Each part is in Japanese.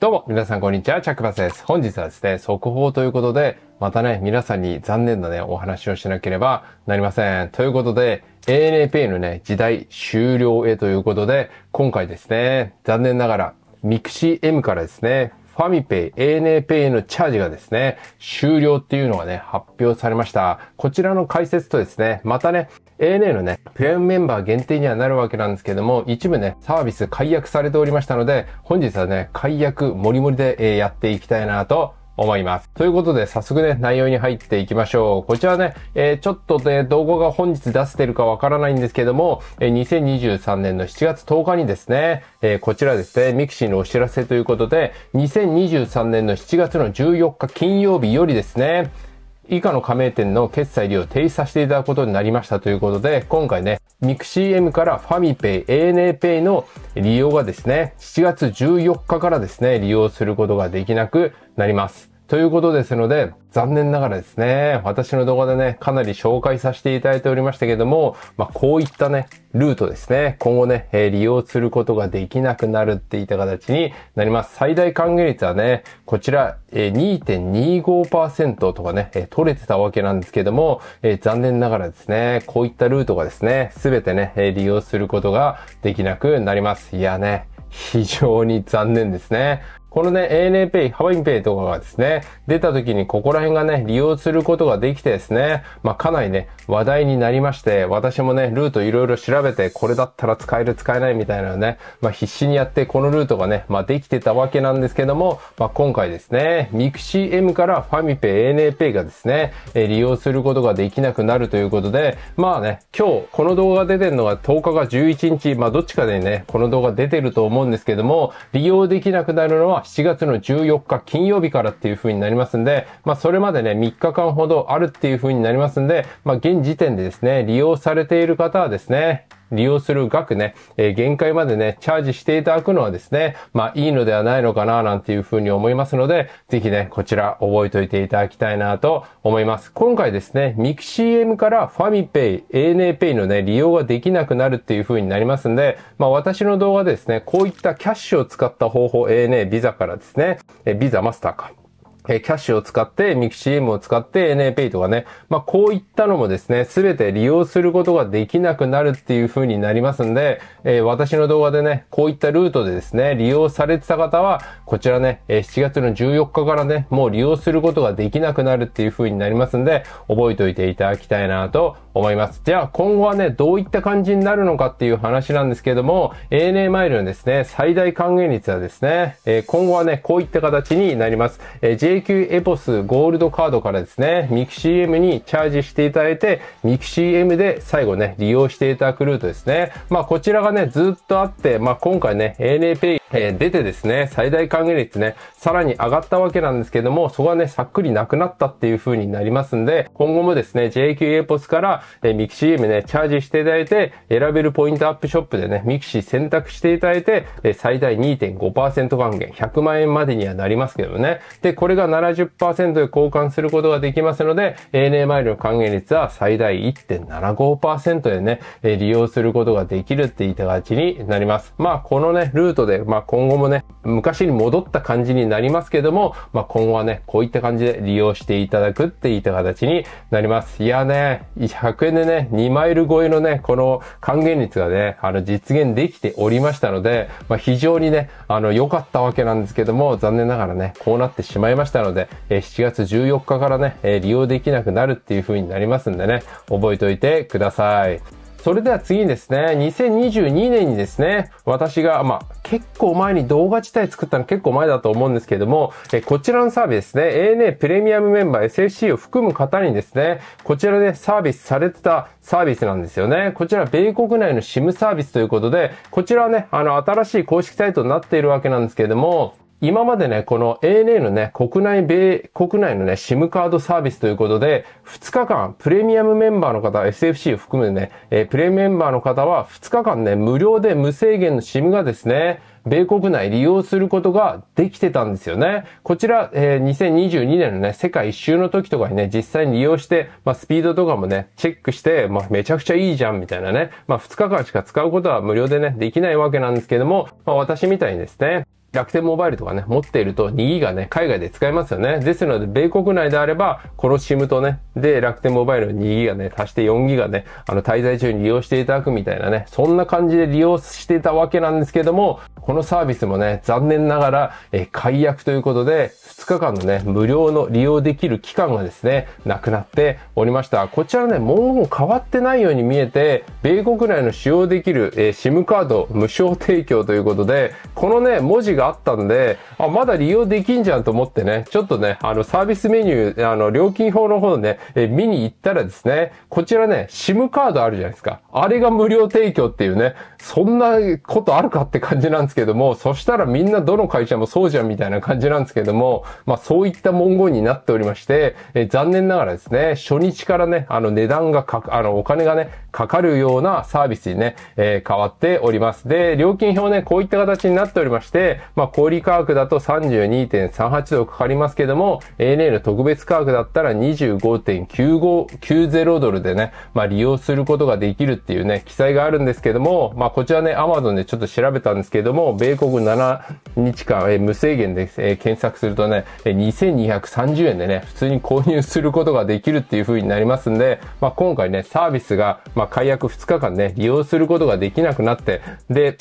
どうも、皆さんこんにちは、チャックバスです。本日はですね、速報ということで、またね、皆さんに残念なね、お話をしなければなりません。ということで、ANAPA のね、時代終了へということで、今回ですね、残念ながら、ミクシー M からですね、ファミペイ、ANA ペイのチャージがですね、終了っていうのがね、発表されました。こちらの解説とですね、またね、ANA のね、プレイアムメンバー限定にはなるわけなんですけども、一部ね、サービス解約されておりましたので、本日はね、解約もりもりでやっていきたいなと思います。ということで、早速ね、内容に入っていきましょう。こちらね、えー、ちょっとね、動画が本日出せてるかわからないんですけども、えー、2023年の7月10日にですね、えー、こちらですね、ミクシーのお知らせということで、2023年の7月の14日金曜日よりですね、以下の加盟店の決済料を停止させていただくことになりましたということで、今回ね、ミク CM からファミペイ、ANAPay の利用がですね、7月14日からですね、利用することができなくなります。ということですので、残念ながらですね、私の動画でね、かなり紹介させていただいておりましたけども、まあ、こういったね、ルートですね、今後ね、えー、利用することができなくなるっていった形になります。最大還元率はね、こちら、ー、2.25%とかね、取れてたわけなんですけども、えー、残念ながらですね、こういったルートがですね、すべてね、利用することができなくなります。いやね、非常に残念ですね。このね、ANAPay、ハワイン Pay とかがですね、出た時にここら辺がね、利用することができてですね、まあかなりね、話題になりまして、私もね、ルートいろいろ調べて、これだったら使える使えないみたいなね、まあ必死にやってこのルートがね、まあできてたわけなんですけども、まあ今回ですね、ミクシ M からファミペイ、ANAPay がですね、利用することができなくなるということで、まあね、今日この動画出てるのが10日が11日、まあどっちかでね、この動画出てると思うんですけども、利用できなくなるのは7月の14日金曜日からっていう風になりますんで、まあ、それまでね、3日間ほどあるっていう風になりますんで、まあ、現時点でですね、利用されている方はですね、利用する額ね、えー、限界までね、チャージしていただくのはですね、まあいいのではないのかな、なんていうふうに思いますので、ぜひね、こちら覚えておいていただきたいなと思います。今回ですね、ミキ CM からファミペイ、ANAPay のね、利用ができなくなるっていうふうになりますんで、まあ私の動画でですね、こういったキャッシュを使った方法、ANA、ビザからですね、えビザマスターか。えキャッシュを使って、ミキ CM を使って NAPay とかね、まあ、こういったのもですね、すべて利用することができなくなるっていう風になりますんで、えー、私の動画でね、こういったルートでですね、利用されてた方は、こちらね、え7月の14日からね、もう利用することができなくなるっていう風になりますんで、覚えておいていただきたいなと思います。じゃあ今後はね、どういった感じになるのかっていう話なんですけれども、ANA マイルのですね、最大還元率はですね、えー、今後はね、こういった形になります。えー、JQ エポスゴールドカードからですね、MixCM にチャージしていただいて、MixCM で最後ね、利用していただくルートですね。まあこちらがね、ずっとあって、まあ今回ね、ANAPay え出てですね、最大還元率ね、さらに上がったわけなんですけども、そこはね、さっくりなくなったっていう風になりますんで、今後もですね、JQ a ポスから、えー、ミキシー m ね、チャージしていただいて、選べるポイントアップショップでね、ミキシ選択していただいて、え最大2.5%還元、100万円までにはなりますけどね。で、これが70%で交換することができますので、ANA マイルの還元率は最大1.75%でね、え利用することができるっていった形になります。まあ、このね、ルートで、ままあ今後もね、昔に戻った感じになりますけども、まあ今後はね、こういった感じで利用していただくっていった形になります。いやね、100円でね、2マイル超えのね、この還元率がね、あの実現できておりましたので、まあ非常にね、あの良かったわけなんですけども、残念ながらね、こうなってしまいましたので、え7月14日からね、え利用できなくなるっていう風になりますんでね、覚えておいてください。それでは次にですね、2022年にですね、私が、まあ、結構前に動画自体作ったの結構前だと思うんですけれども、えこちらのサービスですね、ANA プレミアムメンバー SFC を含む方にですね、こちらでサービスされてたサービスなんですよね。こちら米国内の SIM サービスということで、こちらはね、あの、新しい公式サイトになっているわけなんですけれども、今までね、この ANA のね、国内米、国内のね、SIM カードサービスということで、2日間、プレミアムメンバーの方、SFC を含むね、えー、プレミアムメンバーの方は2日間ね、無料で無制限の SIM がですね、米国内利用することができてたんですよね。こちら、えー、2022年のね、世界一周の時とかにね、実際に利用して、まあ、スピードとかもね、チェックして、まあ、めちゃくちゃいいじゃん、みたいなね。まあ、2日間しか使うことは無料でね、できないわけなんですけども、まあ、私みたいにですね、楽天モバイルとかね、持っていると2ギガね、海外で使えますよね。ですので、米国内であれば、この SIM とね、で、楽天モバイルの2ギガね、足して4ギガね、あの、滞在中に利用していただくみたいなね、そんな感じで利用してたわけなんですけども、このサービスもね、残念ながら、え解約ということで、2日間のね、無料の利用できる期間がですね、なくなっておりました。こちらね、文言変わってないように見えて、米国内の使用できる、え SIM カード無償提供ということで、このね、文字があったんで、あ、まだ利用できんじゃんと思ってね、ちょっとね、あの、サービスメニュー、あの、料金法の方のね、えー、見に行ったらですね、こちらね、SIM カードあるじゃないですか。あれが無料提供っていうね、そんなことあるかって感じなんですけども、そしたらみんなどの会社もそうじゃんみたいな感じなんですけども、まあそういった文言になっておりまして、えー、残念ながらですね、初日からね、あの値段がかあのお金がね、かかるようなサービスにね、えー、変わっております。で、料金表ね、こういった形になっておりまして、まあ小売価格だと32.38度かかりますけども、ANA の特別価格だったら25.4 1.9590ドルでね、まあ、利用することができるっていうね、記載があるんですけども、まあ、こちらね、Amazon でちょっと調べたんですけども、米国7日間、え無制限で、え検索するとね、え2230円でね、普通に購入することができるっていう風になりますんで、まあ、今回ね、サービスが、ま解約2日間ね、利用することができなくなって、で、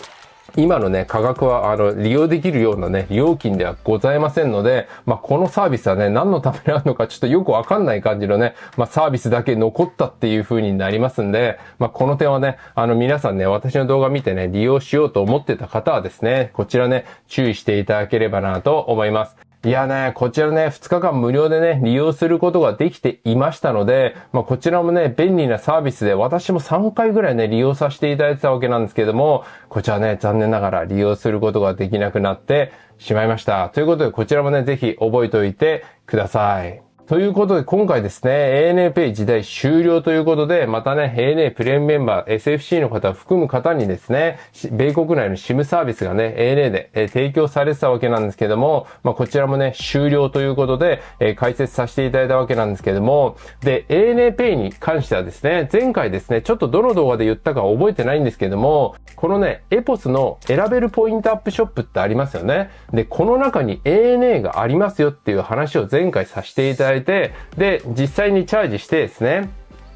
今のね、価格は、あの、利用できるようなね、料金ではございませんので、まあ、このサービスはね、何のためにあるのかちょっとよくわかんない感じのね、まあ、サービスだけ残ったっていう風になりますんで、まあ、この点はね、あの、皆さんね、私の動画見てね、利用しようと思ってた方はですね、こちらね、注意していただければなと思います。いやね、こちらね、2日間無料でね、利用することができていましたので、まあ、こちらもね、便利なサービスで、私も3回ぐらいね、利用させていただいてたわけなんですけども、こちらね、残念ながら利用することができなくなってしまいました。ということで、こちらもね、ぜひ覚えておいてください。ということで、今回ですね、ANA ペイ時代終了ということで、またね、ANA プレーンメンバー、SFC の方を含む方にですね、米国内の SIM サービスがね、ANA で、え提供されてたわけなんですけども、まあ、こちらもね、終了ということで、え解説させていただいたわけなんですけども、で、ANA ペイに関してはですね、前回ですね、ちょっとどの動画で言ったか覚えてないんですけども、このね、エポスの選べるポイントアップショップってありますよね。で、この中に ANA がありますよっていう話を前回させていただいて、で、実際にチャージしてですね、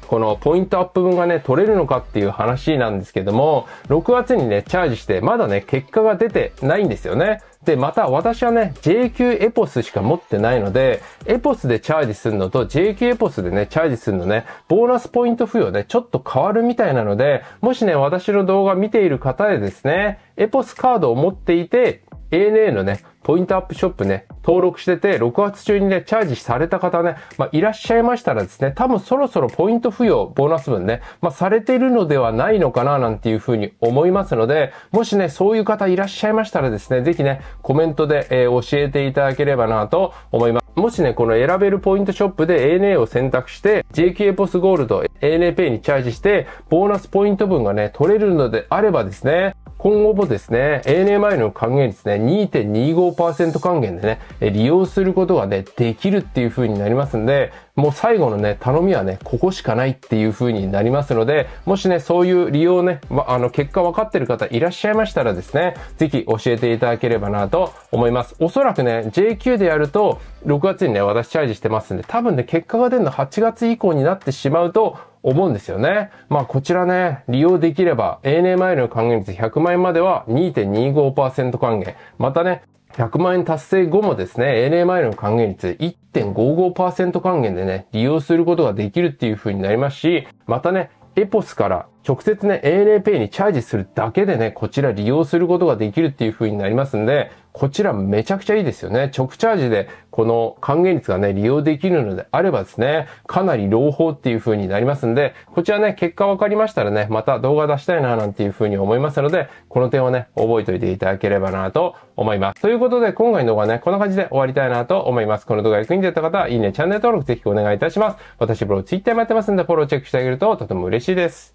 このポイントアップ分がね、取れるのかっていう話なんですけども、6月にね、チャージして、まだね、結果が出てないんですよね。で、また私はね、JQ エポスしか持ってないので、エポスでチャージするのと JQ エポスでね、チャージするのね、ボーナスポイント付与ね、ちょっと変わるみたいなので、もしね、私の動画見ている方でですね、エポスカードを持っていて、ANA のね、ポイントアップショップね、登録してて、6月中にね、チャージされた方ね、まあ、いらっしゃいましたらですね、多分そろそろポイント付与、ボーナス分ね、まあ、されているのではないのかな、なんていうふうに思いますので、もしね、そういう方いらっしゃいましたらですね、ぜひね、コメントで、えー、教えていただければなと思います。もしね、この選べるポイントショップで ANA を選択して、j k a ポスゴールド、ANA ペイにチャージして、ボーナスポイント分がね、取れるのであればですね、今後もですね、ANAMI の還元率ね、2.25%還元でね、利用することがね、できるっていう風になりますんで、もう最後のね、頼みはね、ここしかないっていう風になりますので、もしね、そういう利用ね、ま、あの、結果分かってる方いらっしゃいましたらですね、ぜひ教えていただければなと思います。おそらくね、JQ でやると、6月にね、私チャージしてますんで、多分ね、結果が出るの8月以降になってしまうと、思うんですよね。まあこちらね、利用できれば ANMI の還元率100万円までは2.25%還元。またね、100万円達成後もですね、ANMI の還元率1.55%還元でね、利用することができるっていう風になりますし、またね、エポスから直接ね、ANAPay にチャージするだけでね、こちら利用することができるっていう風になりますんで、こちらめちゃくちゃいいですよね。直チャージでこの還元率がね、利用できるのであればですね、かなり朗報っていう風になりますんで、こちらね、結果分かりましたらね、また動画出したいななんていう風に思いますので、この点をね、覚えておいていただければなと思います。ということで、今回の動画ね、こんな感じで終わりたいなと思います。この動画が役に立った方は、いいね、チャンネル登録ぜひお願いいたします。私ブログ Twitter もやってますんで、フォローチェックしてあげるととても嬉しいです。